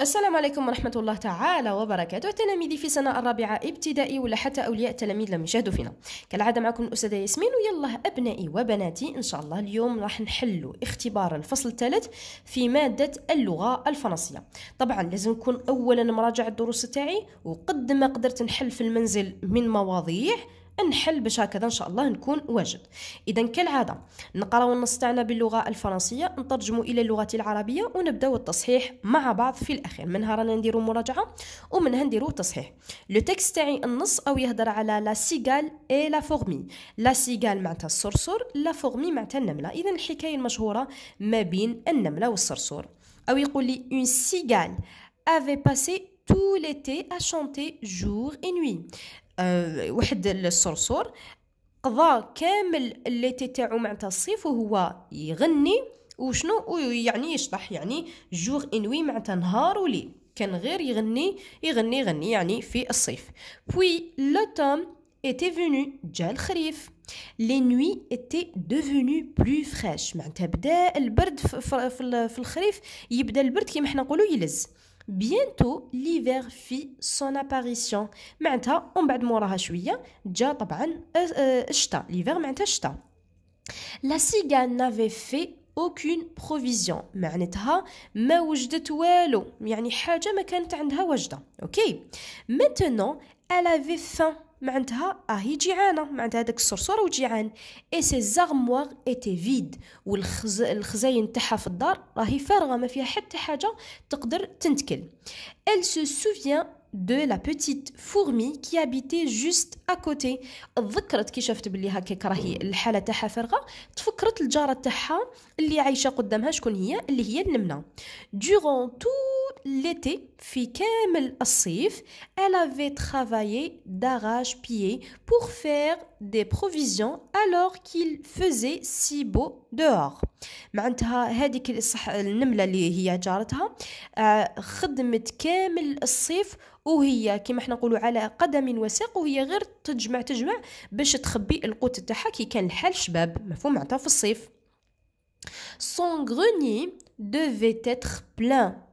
السلام عليكم ورحمة الله تعالى وبركاته تلاميذي في سنة الرابعة ابتدائي ولا حتى أولياء التلاميذ لم يشاهدوا فينا كالعادة معكم الأستاذة ياسمين ويلا أبنائي وبناتي إن شاء الله اليوم راح نحلوا اختبار الفصل الثالث في مادة اللغة الفرنسية طبعا لازم نكون أولا مراجع الدروس تاعي وقد ما قدرت نحل في المنزل من مواضيع نحل باش هكذا ان شاء الله نكون واجد اذا كالعاده نقراو النص تاعنا باللغه الفرنسيه نترجمو الى اللغه العربيه ونبداو التصحيح مع بعض في الاخير منها رانا نديرو مراجعه ومنها نديرو تصحيح لو تكست تاعي النص او يهدر على لا سيغال اي لا فورمي لا سيغال معناتها الصرصور لا فورمي معناتها النمله اذا الحكايه المشهوره ما بين النمله والصرصور او يقول لي اون سيغال avait passé tout l'été à chanter jour et nuit. آه، واحد الصرصور قضى كامل اللي تاعو معناتها الصيف وهو يغني وشنو يعني يشطح يعني جوغ انوي معناتها نهار وليل كان غير يغني يغني يغني يعني في الصيف بوي لوتوم ايتي فينو جا الخريف لي نوي ايتي دوفوني بلو فريش معناتها بدا البرد في الخريف يبدا البرد كيما حنا نقولوا يلز Bientôt, l'hiver fit son apparition. Maintenant, on va devoir changer. Déjà, taban, je euh, euh, te, l'hiver, maintenant, je te. La cigale n'avait fait aucune provision. Maintenant, maouj de toutelo, mais-je n'ai pas de quoi manger. Maintenant, elle avait faim. معنتها اهي جيعانه معنتها داك الصرصور وجيعان اي سي زارموار ايتي فيد والخزاين الخزاين تاعها في الدار راهي فارغه ما فيها حتى حاجه تقدر تنتكل ال سو سوفيان de la petite fourmi qui habitait juste à côté تذكرت كي شفت بلي هكاك راهي الحاله تاعها فارغه تفكرت الجاره تاعها اللي عايشه قدامها شكون هي اللي هي النمله durant tout l'été, fi kamel الصيف, elle avait travaillé d'arrache-pied pour faire des provisions alors qu'il faisait si beau dehors. معناتها هذيك النملة اللي هي جارتها خدمت كامل الصيف وهي كما حنا نقولوا على قدم وساق وهي غير تجمع تجمع باش تخبي القوت تاعها كي كان الحال شباب مفهوم معناتها في الصيف. Son grenier devait être plein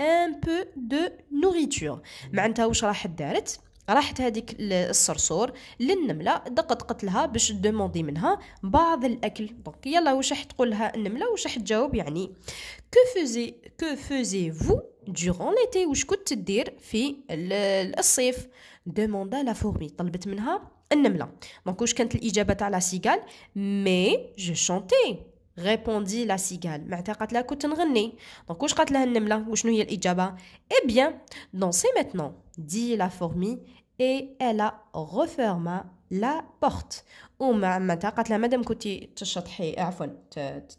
ان بو دو نوريتور معناتها واش راح دارت راحت هذيك الصرصور للنمله دقت قتلها باش دوموندي منها بعض الاكل دونك يلا واش راح تقول لها النمله واش راح تجاوب يعني كو فوزي كو فوزي فو دوران ليتي واش كنت تدير في الصيف دوموندا لا فورمي طلبت منها النمله دونك واش كانت الاجابه تاع لا سيغال مي جو شونتي ريبوندي لا سيغال معناتها قالت لها كنت نغني دونك واش قالت لها النمله وشنو هي الاجابه اي بيان دونسي ميتنون دي لا فورمي اي الا referma لا بورت وما متى قالت لها مادام كنتي تشطحي عفوا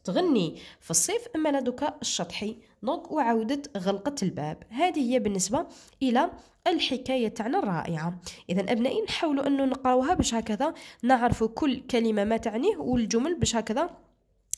تغني في الصيف اما لا دوكا الشطحي دونك وعاودت غلقت الباب هذه هي بالنسبه الى الحكايه تاعنا الرائعه اذا ابنائي نحاولوا انه نقراوها باش هكذا نعرفوا كل كلمه ما تعنيه والجمل باش هكذا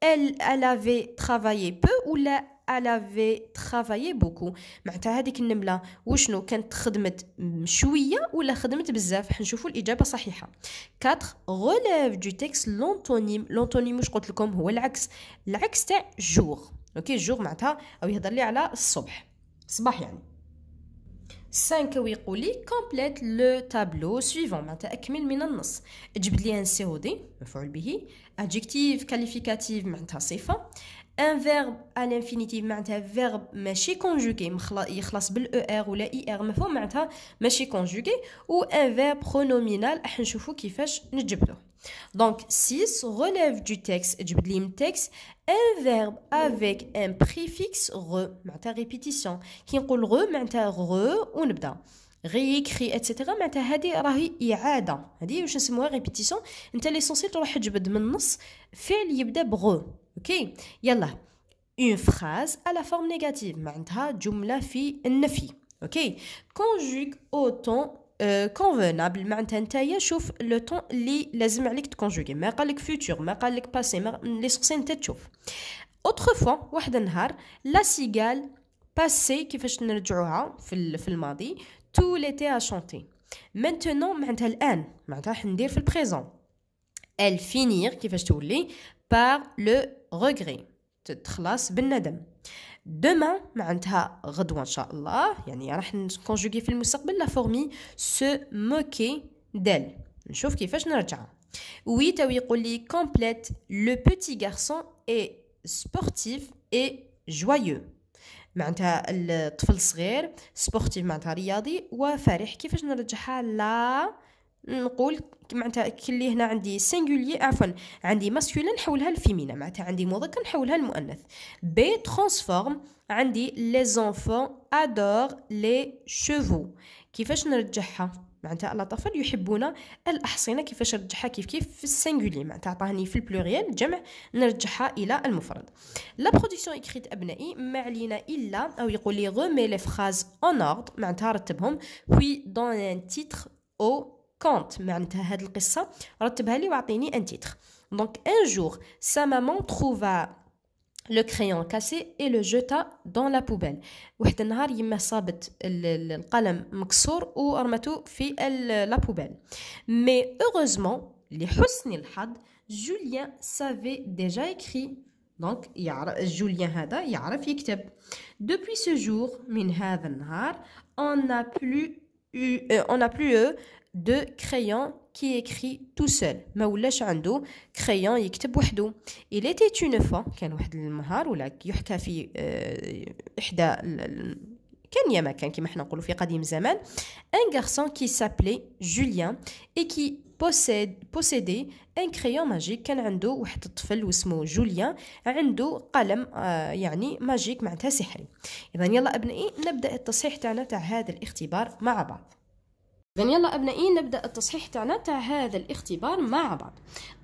elle, elle avait travaillé peu ou là elle avait travaillé beaucoup معناتها هذيك النمله وشنو كانت خدمت شويه ولا خدمت بزاف حنشوفوا الاجابه صحيحه 4 relève du texte l'antonyme l'antonyme واش قلت لكم هو العكس العكس تاع jour اوكي jour معناتها او يهضر لي على الصبح صباح يعني 5 ويقولي كومبليت لو تابلو سويفون معناتها اكمل من النص جبد لي ان سي او دي مفعول به ادجكتيف كاليفيكاتيف معناتها صفه ان فيرب ا الانفينيتيف معناتها فيرب ماشي كونجوغي يخلص بالاو ار e ولا اي e ار مفهوم معناتها ماشي كونجوغي و ان فيرب برونومينال راح نشوفو كيفاش نجبدوه Donc 6 relève du texte, من texte, ان فيرب avec ان بريفيكس re, معناتها ريبيتيسيون كي نقول re معناتها re ونبدا. ريكري اتسيتيرا معناتها هادي راهي اعاده هادي واش نسموها ريبيتيسيون انت ليسونسيل تروح تجبد من النص فعل يبدا بغو OK Yalla. Une phrase à la forme négative. Manta, jumla fi, nafi. OK Conjugue au temps euh, convenable. Manta, ntaya, chouf le temps li, lazim alik te conjuguer. Ma qalik futur, ma qalik passé, ma l'esoussin te chouf. Autrefois, wahda nhar, la cigale passée, kifash nerjoua, fil Mardi tout l'été a chanté. Maintenant, manta l'an, manta hindir fil présent. Elle finir, kifash touli, par le غوغري تخلص بالندم دوما معناتها غدوه ان شاء الله يعني راح نكونجوغي في المستقبل لا فورمي سو موكي ديل نشوف كيفاش نرجع وي تاو يقول لي كومبليت لو بوتي غارسون اي سبورتيف اي جويو معناتها الطفل الصغير سبورتيف معناتها رياضي وفرح كيفاش نرجعها لا نقول معناتها كلي هنا عندي سينغولي عفوا عندي ماسكولين نحولها لفيمينا معناتها عندي مذكر نحولها لمؤنث بي ترانسفورم عندي لي زونفون ادور لي شيفو كيفاش نرجعها معناتها الأطفال يحبون الأحصنة كيفاش نرجعها كيف كيف في السينغولي معناتها عطاهني في البلوريال جمع نرجعها إلى المفرد لا برودكسيون إكريت أبنائي ما علينا إلا أو يقول لي غومي لي فراز أون أوردر معناتها رتبهم بوي دون ان تيتر أو كونت معناتها هاد القصه رتبها لي واعطيني ان تيتر دونك ان جور سا مامون تروفا لو كريون كاسي اي لو جوتا دون لا بوبيل واحد النهار يما صابت القلم مكسور ورمته في لا بوبيل مي اوغوزمون لحسن الحظ جوليان سافي ديجا اكري دونك يعرف جوليان هذا يعرف يكتب دوبوي سو جور من هذا النهار اون ا بلو eu, euh, on a plus eu de crayon qui écrit tout seul. ما ولاش عنده crayon يكتب وحده. Il était une fois كان واحد النهار ولا يحكى في euh, إحدى كان يا ما كان كما حنا نقولوا في قديم زمان un garçon qui s'appelait Julien et qui بوسيد بوسيدي ان كريون ماجيك كان عنده واحد الطفل واسمه جوليان عنده قلم آه يعني ماجيك معناتها سحري اذا يلا ابنائي نبدا التصحيح تاعنا تاع هذا الاختبار مع بعض إذن يلا أبنائي نبدأ التصحيح تاعنا تاع هذا الاختبار مع بعض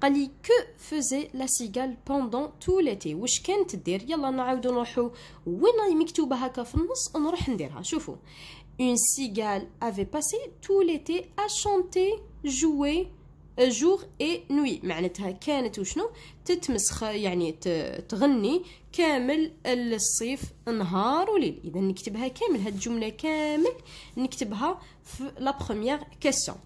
قال لي كو فوزي لا سيغال بوندون تو ليتي واش كانت دير يلا نعاودو نروحو وين راهي مكتوبة هكا في النص نروح نديرها شوفو إن سيغال افي باسي تو ليتي أشونتي جوي jouer, jour اي نوي معناتها كانت وشنو تتمسخ يعني تغني كامل الصيف نهار وليل اذا نكتبها كامل هاد الجمله كامل نكتبها في لا بروميير كاسيون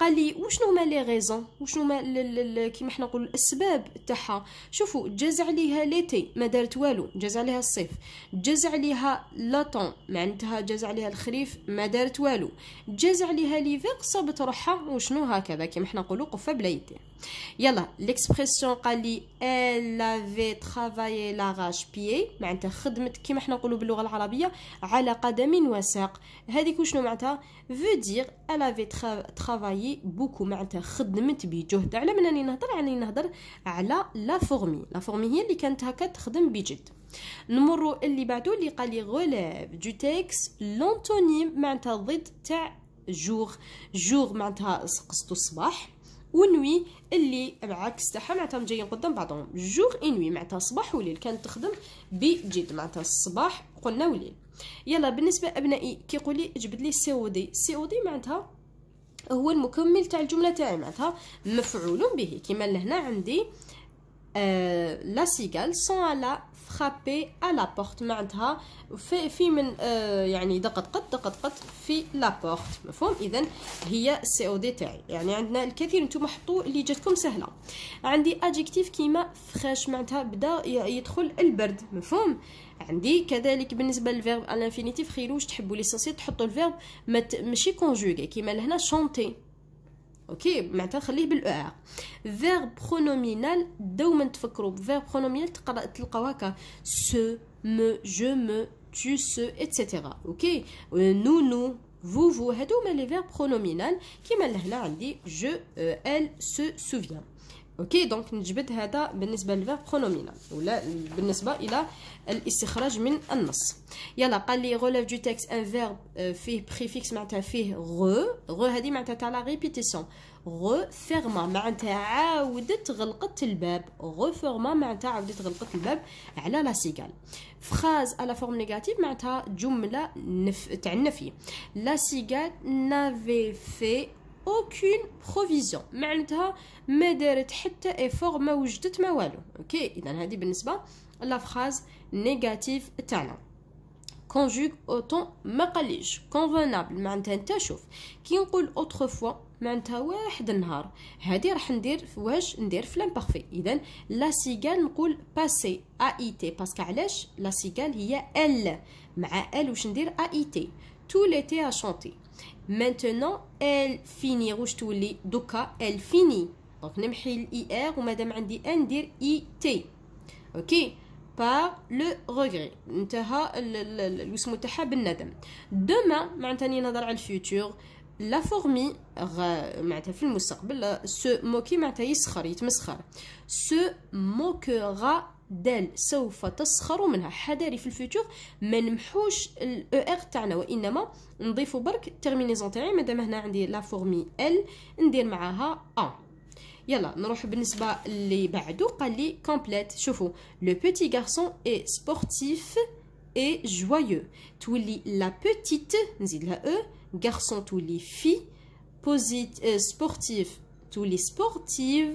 قال لي وشنو هما لي غيزون وشنو هما كيما حنا نقول الاسباب تاعها شوفوا جاز عليها ليتي ما دارت والو جاز عليها الصيف جاز عليها لاطون معناتها جاز عليها الخريف ما دارت والو جاز عليها ليفيق صابت روحها وشنو هكذا كيما حنا نقولوا قفه بلا يدين يلا ليكسبريسيون قال لي elle avait travaillé بي معناتها خدمت كيما حنا نقولوا باللغه العربيه على قدم وساق هذيك شنو معناتها فو دير ال في ترافاي بوكو معناتها خدمت بجهد على من راني نهضر راني نهضر على لا فورمي لا فورمي هي اللي كانت هكا تخدم بجد نمر اللي بعدو اللي قال لي غوليف دو تيكس لونتونيم معناتها ضد تاع جوغ جوغ معناتها قصدو الصباح ونوي اللي العكس تاعها معناتها جايين قدام بعضهم جور انوي معناتها صباح وليل كانت تخدم بجد معناتها الصباح قلنا وليل يلا بالنسبه ابنائي كيقول لي جبد لي سي او دي سي او دي معناتها هو المكمل تاع الجمله تاعي معناتها مفعول به كيما لهنا عندي آه لا سيغال سون على فرابي على بورت معناتها في, في من آه يعني دقدقت دقدقت في لا بورت مفهوم اذا هي سي او دي تاعي يعني عندنا الكثير نتوما حطوا اللي جاتكم سهله عندي ادجكتيف كيما فريش معناتها بدا يدخل البرد مفهوم عندي كذلك بالنسبه للفيرب الانفينيتيف خيروا واش تحبوا سوسي تحطوا الفيرب ماشي كونجوغي كيما لهنا شونتي اوكي معناتها خليه بالاعاء فيرب برونومينال دوما تفكروا بفيرب برونومينال تقرا تلقاو هكا سو مو جو مو tu se etc اوكي نو نو فو فو هادو هما لي فيرب برونومينال كيما لهنا عندي جو ال سو سوفيا اوكي دونك نجبد هذا بالنسبه للفيرب برونومينال ولا بالنسبه الى الاستخراج من النص يلا قال لي غوليف دو تيكس ان فيرب فيه بريفيكس معناتها فيه غو غو هذه معناتها تاع لا ريبيتيسيون غو فيرما معناتها عاودت غلقت الباب غو فيرما معناتها عاودت غلقت الباب على لا سيغال فراز على فورم نيجاتيف معناتها جمله نف... تاع النفي لا سيغال نافي في aucune provision معناتها ما دارت حتى ايفور ما وجدت ما والو اوكي اذا هذه بالنسبه لا فراز نيجاتيف تاعنا كونجوغ اوتون ما قليش كونفينابل معناتها انت شوف كي نقول فوا معناتها واحد النهار هادي راح ندير واش ندير في لامبارفي اذا لا سيغال نقول باسي ا اي تي باسكو علاش لا سيغال هي ال مع ال واش ندير ا اي تي تو ليتي ا شونتي maintenant elle finit واش تولي دوكا elle finit دونك نمحي الاي ار ومادام عندي ان ندير اي تي اوكي par le regret انتهى الاسم تاعها بالندم demain معناتها نهضر على الفيوتور لا فورمي معناتها في المستقبل سو موكي معناتها يسخر يتمسخر سو موكرا دال سوف تسخر منها حذاري في الفيتور ما نمحوش الاو ار e تاعنا وانما نضيفو برك تيرمينيزون تاعي مادام هنا عندي لا فورمي ال ندير معاها ا يلا نروح بالنسبه اللي بعده قال لي كومبليت شوفوا لو بوتي غارسون اي سبورتيف اي جويو تولي لا بوتيت نزيد لها او e. غارسون تولي في بوزيت سبورتيف تولي سبورتيف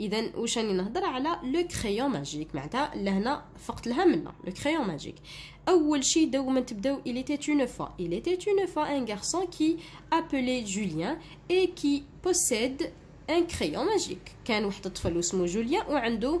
اذا واش راني نهضر على لو كريون ماجيك معناتها لهنا فقت لها منا لو كريون ماجيك اول شيء دوما تبداو il était اون فوا il était اون فوا ان غارسون كي ابلي جوليان اي كي بوسيد ان كريون ماجيك كان واحد الطفل اسمه جوليان وعنده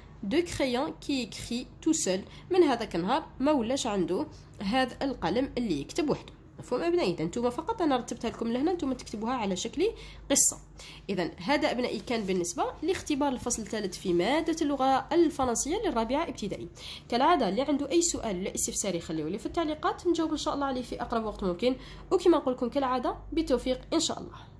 دو كريون كي يكري تو سول من هذاك النهار ما ولاش عنده هذا القلم اللي يكتب وحده مفهوم ابنائي اذا نتوما فقط انا رتبتها لكم لهنا نتوما تكتبوها على شكل قصه اذا هذا ابنائي كان بالنسبه لاختبار الفصل الثالث في ماده اللغه الفرنسيه للرابعه ابتدائي كالعاده اللي عنده اي سؤال لا استفسار يخليه لي في التعليقات نجاوب ان شاء الله عليه في اقرب وقت ممكن وكما نقول لكم كالعاده بالتوفيق ان شاء الله